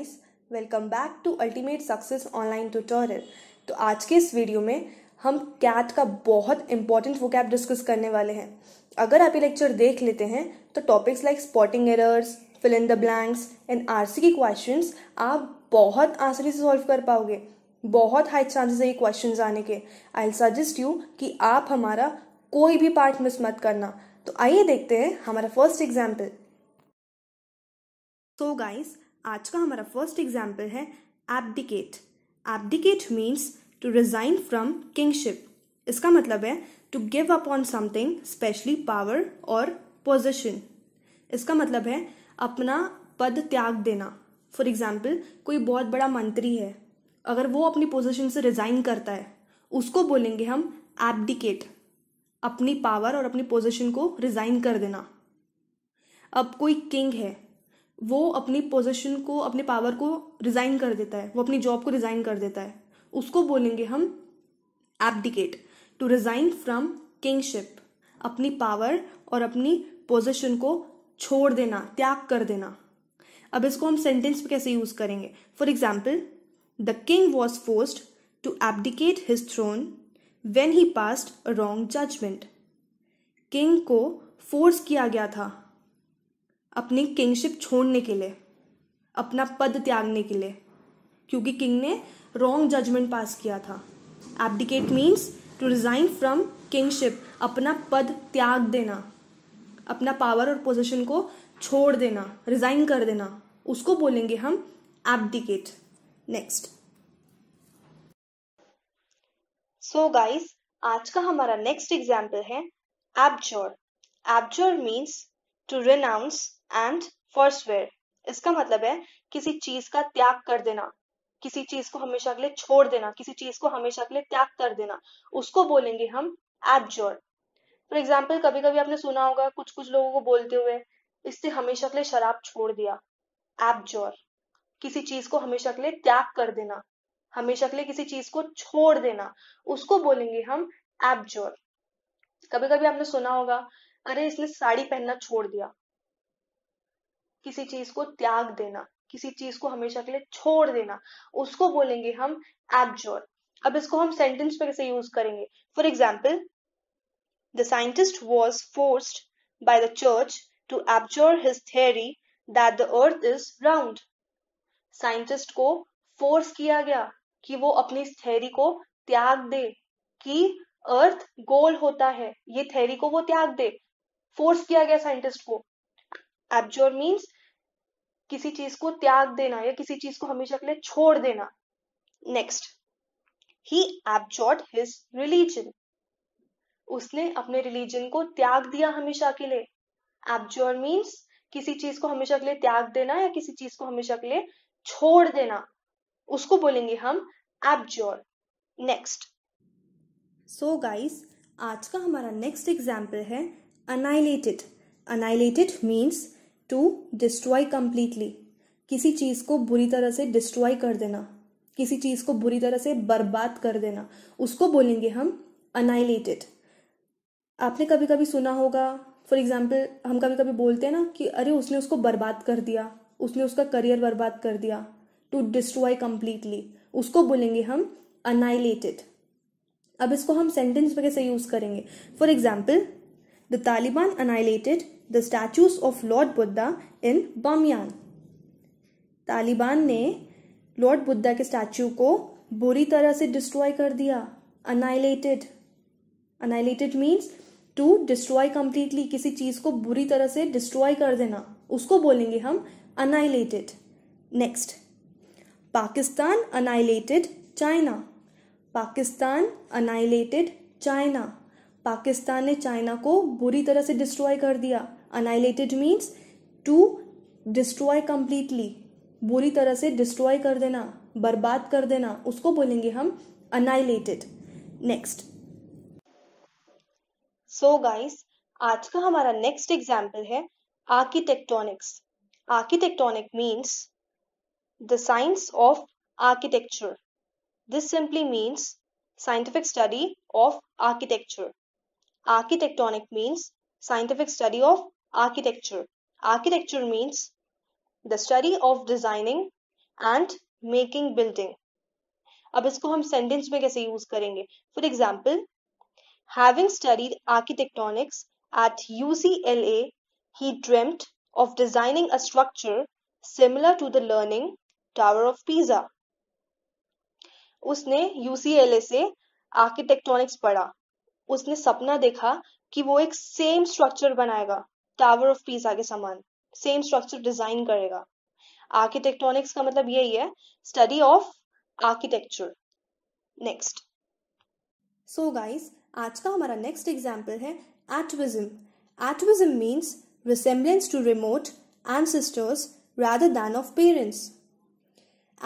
Guys welcome back to ultimate success online tutorial तो आज के इस वीडियो में हम कैट का बहुत इंपॉर्टेंट वो कैप डिस्कस करने वाले हैं अगर आप ये लेक्चर देख लेते हैं तो topics like spotting errors fill in the blanks and RC की क्वेश्चंस आप बहुत आसानी से सॉल्व कर पाओगे बहुत हाई चांसेस है ये क्वेश्चन आने के आई सजेस्ट यू कि आप हमारा कोई भी पार्ट मिस मत करना तो आइए देखते हैं हमारा फर्स्ट एग्जाम्पल सो गाइस आज का हमारा फर्स्ट एग्जाम्पल है abdicate abdicate means to resign from kingship इसका मतलब है to give up on something specially power और पोजिशन इसका मतलब है अपना पद त्याग देना फॉर एग्जाम्पल कोई बहुत बड़ा मंत्री है अगर वो अपनी पोजिशन से रिजाइन करता है उसको बोलेंगे हम एबडिकेट अपनी पावर और अपनी पोजिशन को रिजाइन कर देना अब कोई किंग है वो अपनी पोजीशन को अपने पावर को रिजाइन कर देता है वो अपनी जॉब को रिजाइन कर देता है उसको बोलेंगे हम abdicate to resign from kingship अपनी पावर और अपनी पोजीशन को छोड़ देना त्याग कर देना अब इसको हम सेंटेंस में कैसे यूज करेंगे for example the king was forced to abdicate his throne when he past a wrong judgement king को फोर्स किया गया था अपनी किंगशिप छोड़ने के लिए अपना पद त्यागने के लिए क्योंकि किंग ने रॉन्ग जजमेंट पास किया था abdicate means to resign from kingship अपना पद त्याग देना अपना पावर और पोजिशन को छोड़ देना रिज़ाइन कर देना उसको बोलेंगे हम एबडिकेट नेक्स्ट सो गाइस आज का हमारा नेक्स्ट एग्जाम्पल है एबजोर एबजोर मीन्स टू रिनाउंस एंड फर्स्टवेयर इसका मतलब है किसी चीज का त्याग कर देना किसी चीज को हमेशा के लिए छोड़ देना किसी चीज को हमेशा के लिए त्याग कर देना उसको बोलेंगे हम एबजोर फॉर एग्जाम्पल कभी कभी आपने सुना होगा कुछ कुछ लोगों को बोलते हुए इससे हमेशा के लिए शराब छोड़ दिया एबजोर किसी चीज को हमेशा के लिए त्याग कर देना हमेशा के लिए किसी चीज को छोड़ देना उसको बोलेंगे हम एबजोर कभी कभी आपने सुना होगा अरे इसने साड़ी पहनना छोड़ दिया किसी चीज को त्याग देना किसी चीज को हमेशा के लिए छोड़ देना उसको बोलेंगे हम एब्जोर अब इसको हम सेंटेंस में कैसे यूज करेंगे for example the scientist was forced by the church to एब्जोर his theory that the earth is round scientist को फोर्स किया गया कि वो अपनी इस थेरी को त्याग दे कि अर्थ गोल होता है ये थेरी को वो त्याग दे फोर्स किया गया साइंटिस्ट को एब्जोर मीन्स किसी चीज को त्याग देना या किसी चीज को हमेशा के लिए छोड़ देना next he abjured his religion उसने अपने रिलीजन को त्याग दिया हमेशा के लिए एब्जॉर मीन्स किसी चीज को हमेशा के लिए त्याग देना या किसी चीज को हमेशा के लिए छोड़ देना उसको बोलेंगे हम एबजोर नेक्स्ट सो गाइस आज का हमारा नेक्स्ट एग्जाम्पल है annihilated annihilated means to destroy completely किसी चीज़ को बुरी तरह से डिस्ट्रॉय कर देना किसी चीज़ को बुरी तरह से बर्बाद कर देना उसको बोलेंगे हम अनाइलेटेड आपने कभी कभी सुना होगा फॉर एग्जाम्पल हम कभी कभी बोलते हैं ना कि अरे उसने उसको बर्बाद कर दिया उसने उसका करियर बर्बाद कर दिया टू डिस्ट्रॉय कंप्लीटली उसको बोलेंगे हम अनाइलेटेड अब इसको हम सेंटेंस में कैसे यूज करेंगे for example the Taliban annihilated the statues of Lord Buddha in Bamiyan Taliban ने लॉर्ड बुद्धा के स्टैचू को बुरी तरह से डिस्ट्रॉय कर दिया annihilated annihilated means to destroy completely किसी चीज को बुरी तरह से डिस्ट्रॉय कर देना उसको बोलेंगे हम annihilated next Pakistan annihilated China Pakistan annihilated China Pakistan ने चाइना को बुरी तरह से डिस्ट्रॉय कर दिया annihilated means to destroy completely बुरी तरह से डिस्ट्रॉय कर देना बर्बाद कर देना उसको बोलेंगे हम अनाइलेटेड नेक्स्ट सो गाइस आज का हमारा नेक्स्ट एग्जाम्पल है architectonics architectonic means the science of architecture this simply means scientific study of architecture architectonic means scientific study of architecture architecture means the study of designing and making building अब इसको हम sentence में कैसे use करेंगे for example having studied architectonics at U C L A he dreamed of designing a structure similar to the leaning tower of Pisa उसने U C L A से architectonics पढ़ा उसने सपना देखा कि वो एक सेम स्ट्रक्चर बनाएगा टावर ऑफ पीसा के समान सेम स्ट्रक्चर डिजाइन करेगा आर्किटेक्टोनिक्स का मतलब यही है study of architecture next so guys आज का हमारा नेक्स्ट एग्जाम्पल है एटविज्म atavism means resemblance to remote ancestors rather than of parents.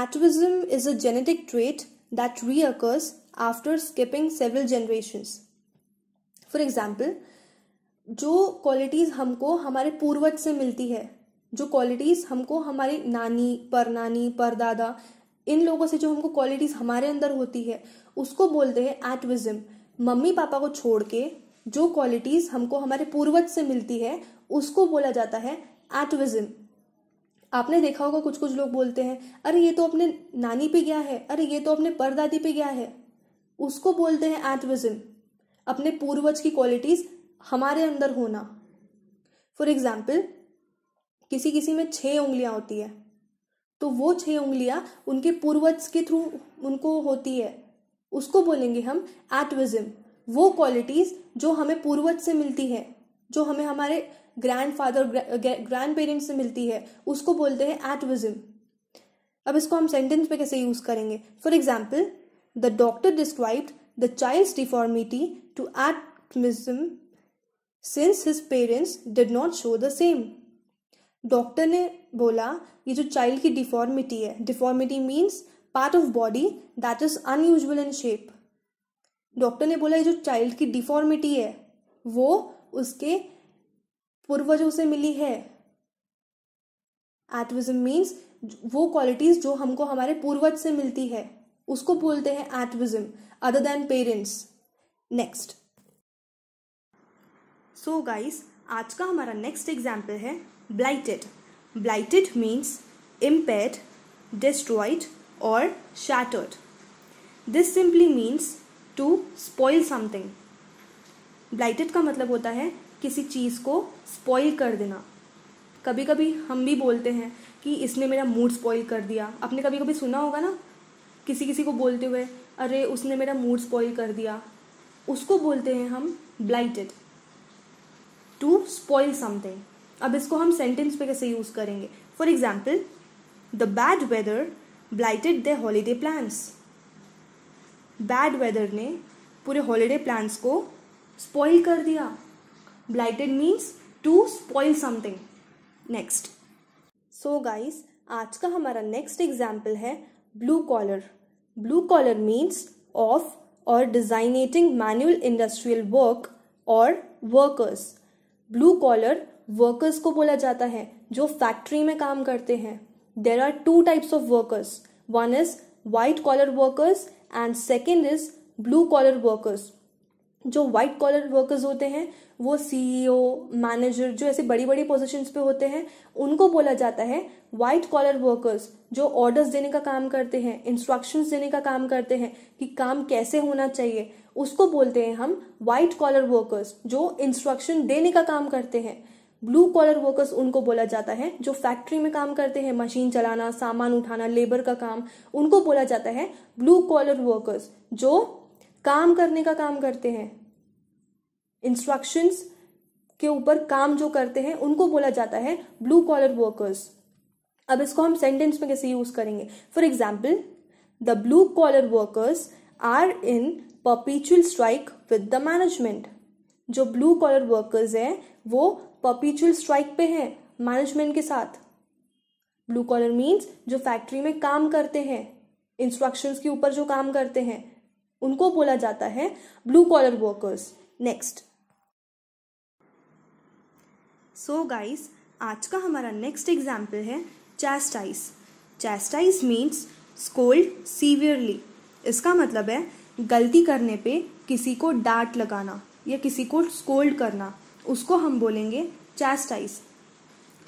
Atavism is a genetic trait that reoccurs after skipping several generations. For example जो qualities हमको हमारे पूर्वज से मिलती है जो क्वालिटीज हमको हमारी नानी पर नानी पर दादा इन लोगों से जो हमको क्वालिटीज हमारे अंदर होती है उसको बोलते हैं एटविज्म मम्मी पापा को छोड़ के जो क्वालिटीज हमको हमारे पूर्वज से मिलती है उसको बोला जाता है एटविज्म आपने देखा होगा कुछ कुछ लोग बोलते हैं अरे ये तो अपने नानी पे गया है अरे ये तो अपने परदादी पे गया है उसको बोलते हैं एटविज्म अपने पूर्वज की क्वालिटीज हमारे अंदर होना फॉर एग्जाम्पल किसी किसी में छह उंगलियां होती है तो वो छह उंगलियां उनके पूर्वज के थ्रू उनको होती है उसको बोलेंगे हम एटविज्म वो क्वालिटीज जो हमें पूर्वज से मिलती है जो हमें हमारे ग्रैंड फादर ग्रैंड पेरेंट्स से मिलती है उसको बोलते हैं एटविज्म अब इसको हम सेंटेंस में कैसे यूज करेंगे for example the doctor describe the child's deformity to optimism since his parents did not show the same. Doctor ने बोला ये जो चाइल्ड की डिफॉर्मिटी है deformity means part of body that is unusual in shape doctor ने बोला ये जो चाइल्ड की डिफॉर्मिटी है वो उसके पूर्वजों से मिली है एटविज्म मीन्स वो क्वालिटीज जो हमको हमारे पूर्वज से मिलती है उसको बोलते हैं atavism other than parents next so guys आज का हमारा नेक्स्ट एग्जाम्पल है blighted blighted means impaired destroyed or shattered this simply means to spoil something blighted का मतलब होता है किसी चीज़ को स्पॉइल कर देना कभी कभी हम भी बोलते हैं कि इसने मेरा मूड स्पॉइल कर दिया आपने कभी कभी सुना होगा ना किसी किसी को बोलते हुए अरे उसने मेरा मूड स्पॉइल कर दिया उसको बोलते हैं हम ब्लाइटेड टू स्पॉइल समथिंग अब इसको हम सेंटेंस पे कैसे यूज करेंगे for example the bad weather blighted the holiday plans bad weather ने पूरे हॉलीडे प्लान्स को स्पॉइल कर दिया blighted means to spoil something next so guys आज का हमारा नेक्स्ट एग्जाम्पल है blue collar blue collar means of or designating manual industrial work और workers blue collar workers को बोला जाता है जो factory में काम करते हैं there are two types of workers one is white collar workers and second is blue collar workers जो व्हाइट कॉलर वर्कर्स होते हैं वो सीईओ मैनेजर e जो ऐसे बड़ी बड़ी पोजीशंस पे होते हैं उनको बोला जाता है व्हाइट कॉलर वर्कर्स जो ऑर्डर्स देने का काम करते हैं इंस्ट्रक्शंस देने का काम करते हैं कि काम कैसे होना चाहिए उसको बोलते हैं हम व्हाइट कॉलर वर्कर्स जो इंस्ट्रक्शन देने का काम करते हैं ब्लू कॉलर वर्कर्स उनको बोला जाता है जो फैक्ट्री में काम करते हैं मशीन चलाना सामान उठाना लेबर का काम उनको बोला जाता है ब्लू कॉलर वर्कर्स जो काम करने का काम करते हैं इंस्ट्रक्शंस के ऊपर काम जो करते हैं उनको बोला जाता है ब्लू कॉलर वर्कर्स अब इसको हम सेंटेंस में कैसे यूज करेंगे for example the blue collar workers are in perpetual strike with the management जो ब्लू कॉलर वर्कर्स हैं वो पपीचुअल स्ट्राइक पे हैं मैनेजमेंट के साथ ब्लू कॉलर मीन्स जो फैक्ट्री में काम करते हैं इंस्ट्रक्शंस के ऊपर जो काम करते हैं उनको बोला जाता है blue collar workers next so guys आज का हमारा नेक्स्ट एग्जाम्पल है chastise chastise means scold severely इसका मतलब है गलती करने पे किसी को डांट लगाना या किसी को स्कोल्ड करना उसको हम बोलेंगे चैस्टाइज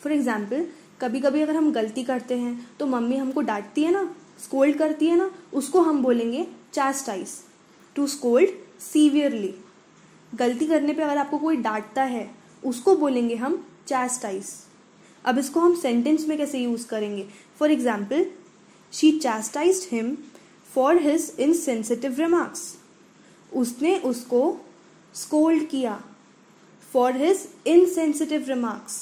फॉर एग्जाम्पल कभी कभी अगर हम गलती करते हैं तो मम्मी हमको डांटती है ना स्कोल्ड करती है ना उसको हम बोलेंगे चैस्टाइज टू स्कोल्ड सीवियरली गलती करने पे अगर आपको कोई डांटता है उसको बोलेंगे हम चैस्टाइज अब इसको हम सेंटेंस में कैसे यूज करेंगे for example she chastise him for his insensitive remarks उसने उसको स्कोल्ड किया for his insensitive remarks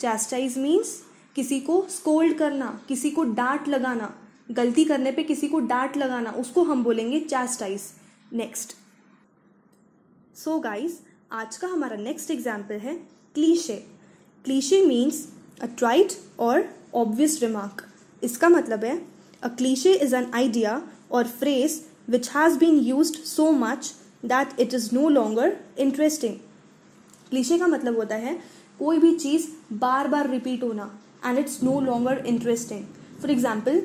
chastise means किसी को स्कोल्ड करना किसी को डांट लगाना गलती करने पे किसी को डांट लगाना उसको हम बोलेंगे चैस्टाइज नेक्स्ट सो गाइज आज का हमारा नेक्स्ट एग्जाम्पल है cliche cliche means a trite or obvious remark इसका मतलब है a cliche is an idea or phrase which has been use so much that it is no longer interesting cliche का मतलब होता है कोई भी चीज़ बार बार रिपीट होना and it's no longer interesting for example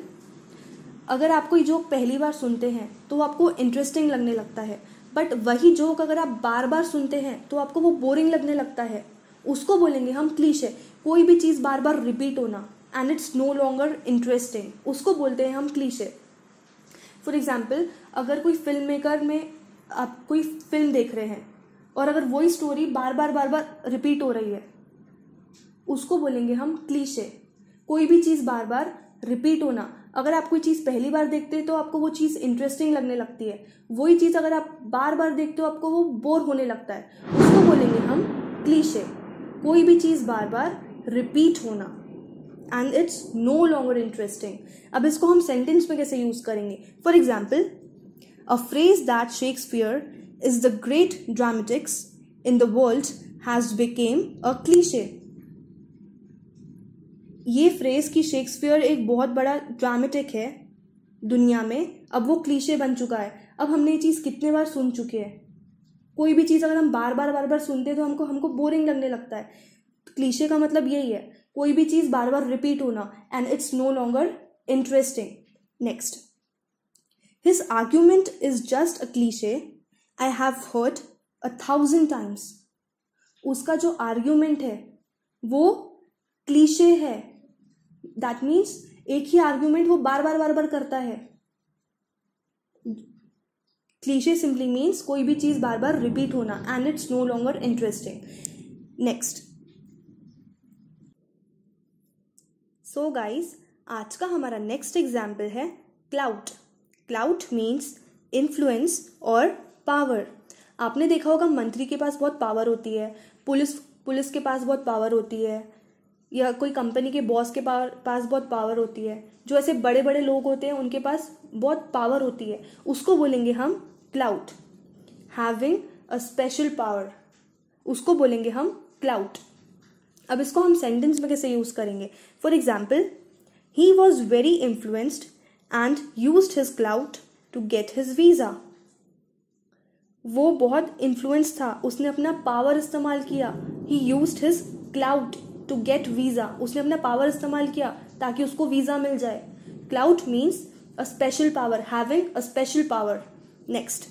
अगर आपको ये जोक पहली बार सुनते हैं तो आपको इंटरेस्टिंग लगने लगता है बट वही जोक अगर आप बार बार सुनते हैं तो आपको वो बोरिंग लगने लगता है उसको बोलेंगे हम क्लीश है कोई भी चीज़ बार बार रिपीट होना and it's no longer interesting उसको बोलते हैं हम क्लीश है फॉर एग्जाम्पल अगर कोई फिल्म मेकर में आप कोई फिल्म देख रहे हैं और अगर वही स्टोरी बार बार बार बार रिपीट हो रही है उसको बोलेंगे हम क्लीशे कोई भी चीज़ बार बार रिपीट होना अगर आप कोई चीज़ पहली बार देखते हैं तो आपको वो चीज़ इंटरेस्टिंग लगने लगती है वही चीज़ अगर आप बार बार देखते हो आपको वो बोर होने लगता है उसको बोलेंगे हम क्लीशे कोई भी चीज़ बार बार रिपीट होना and it's no longer interesting अब इसको हम सेंटेंस में कैसे यूज़ करेंगे for example a phrase that Shakespeare is the great dramatics in the world has become a cliche ये फ्रेज़ कि शेक्सपियर एक बहुत बड़ा ड्रामेटिक है दुनिया में अब वो क्लीशे बन चुका है अब हमने ये चीज़ कितने बार सुन चुके हैं कोई भी चीज़ अगर हम बार बार बार बार सुनते हैं तो हमको हमको बोरिंग लगने लगता है क्लीशे का मतलब यही है कोई भी चीज़ बार बार रिपीट होना and it's no longer interesting next his argument is just a cliche I have heard a thousand times उसका जो आर्ग्यूमेंट है वो क्लीशे है दैट मीन्स एक ही आर्ग्यूमेंट वो बार बार बार बार करता है क्लीशे सिंपली मीन्स कोई भी चीज़ बार बार रिपीट होना and it's no longer interesting next so guys आज का हमारा नेक्स्ट एग्जाम्पल है clout clout means influence or power आपने देखा होगा मंत्री के पास बहुत पावर होती है पुलिस पुलिस के पास बहुत पावर होती है या कोई कंपनी के बॉस के पावर पास बहुत पावर होती है जो ऐसे बड़े बड़े लोग होते हैं उनके पास बहुत पावर होती है उसको बोलेंगे हम clout having a special power उसको बोलेंगे हम क्लाउड अब इसको हम सेंटेंस में कैसे यूज करेंगे for example he was very influenced and use his clout to get his visa वो बहुत इन्फ्लुएंस था उसने अपना पावर इस्तेमाल किया he use his clout to get visa उसने अपना पावर इस्तेमाल किया ताकि उसको वीज़ा मिल जाए clout means a special power having a special power next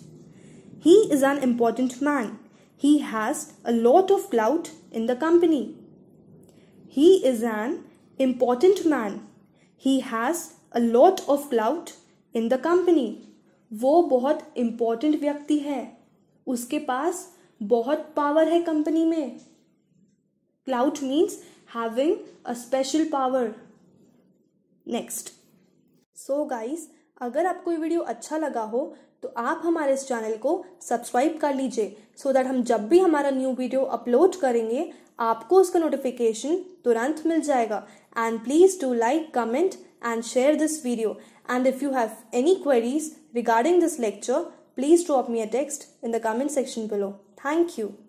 he is an important man he has a lot of clout in the company he is an important man he has a lot of clout in the company वो बहुत important व्यक्ति है उसके पास बहुत power है company में clout means having a special power next so guys अगर आपको ये वीडियो अच्छा लगा हो तो आप हमारे इस चैनल को सब्सक्राइब कर लीजिए सो दैट हम जब भी हमारा न्यू वीडियो अपलोड करेंगे आपको उसका नोटिफिकेशन तुरंत मिल जाएगा and please do like comment and share this video and if you have any queries regarding this lecture please drop me a text in the comment section below thank you